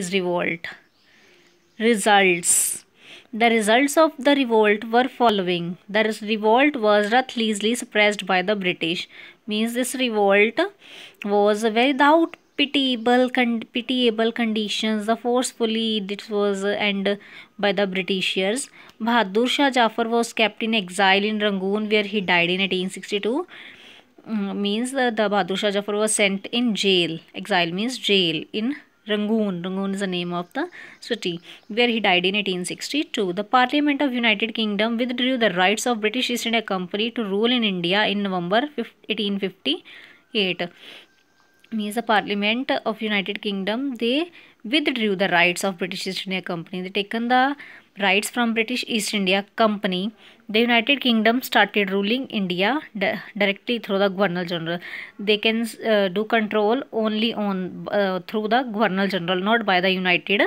is revolt. Results The results of the revolt were following. The revolt was ruthlessly suppressed by the British. Means this revolt was without pitiable, con pitiable conditions. The forcefully it was ended by the Britishers. Bahadur Shah Jafar was kept in exile in Rangoon where he died in 1862 mm, means the, the Bahadur Shah Jafar was sent in jail. Exile means jail in Rangoon. Rangoon is the name of the city where he died in 1862. The Parliament of United Kingdom withdrew the rights of British East India Company to rule in India in November 1858 means the parliament of united kingdom they withdrew the rights of british east india company they taken the rights from british east india company the united kingdom started ruling india directly through the governor general they can uh, do control only on uh, through the governor general not by the united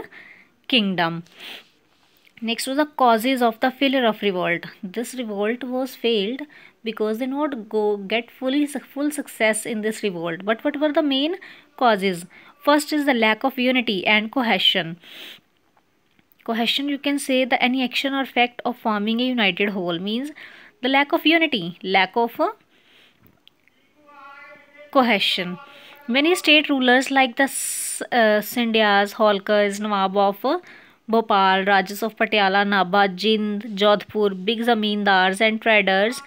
kingdom next was the causes of the failure of revolt this revolt was failed because they not go get fully full success in this revolt but what were the main causes first is the lack of unity and cohesion cohesion you can say the any action or fact of forming a united whole means the lack of unity lack of uh, cohesion many state rulers like the uh, Sindhyas, Holkars, Nawab of uh, Bhopal, Rajas of Patiala, Nabha, Jind, Jodhpur, big zamindars and traders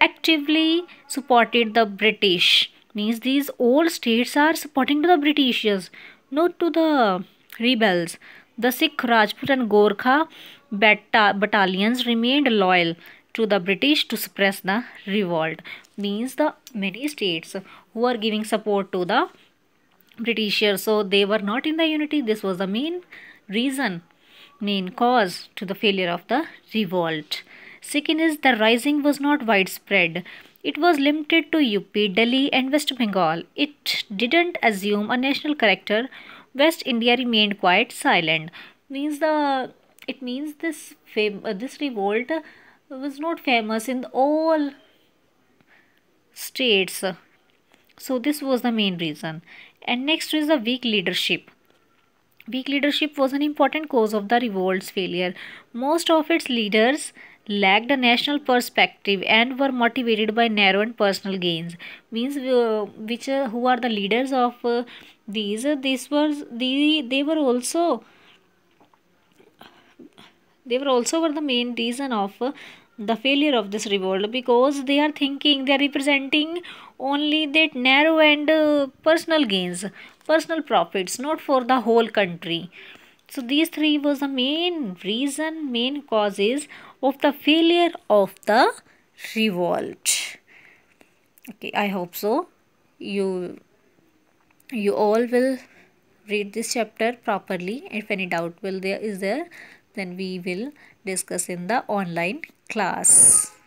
actively supported the British. Means these old states are supporting to the Britishers, not to the rebels. The Sikh, Rajput and Gorkha battalions remained loyal to the British to suppress the revolt. Means the many states who are giving support to the Britishers. So they were not in the unity. This was the main reason, main cause to the failure of the revolt. Second is the rising was not widespread. It was limited to UP, Delhi and West Bengal. It didn't assume a national character. West India remained quite silent. Means the it means this fam- uh, this revolt was not famous in all states. So this was the main reason. And next is the weak leadership. Weak leadership was an important cause of the revolt's failure. Most of its leaders lacked a national perspective and were motivated by narrow and personal gains means uh, which uh, who are the leaders of uh, these uh, these were the, they were also they were also were the main reason of uh, the failure of this revolt because they are thinking they are representing only that narrow and uh, personal gains personal profits not for the whole country so these three was the main reason, main causes of the failure of the revolt. Okay, I hope so. You you all will read this chapter properly. If any doubt will there is there, then we will discuss in the online class.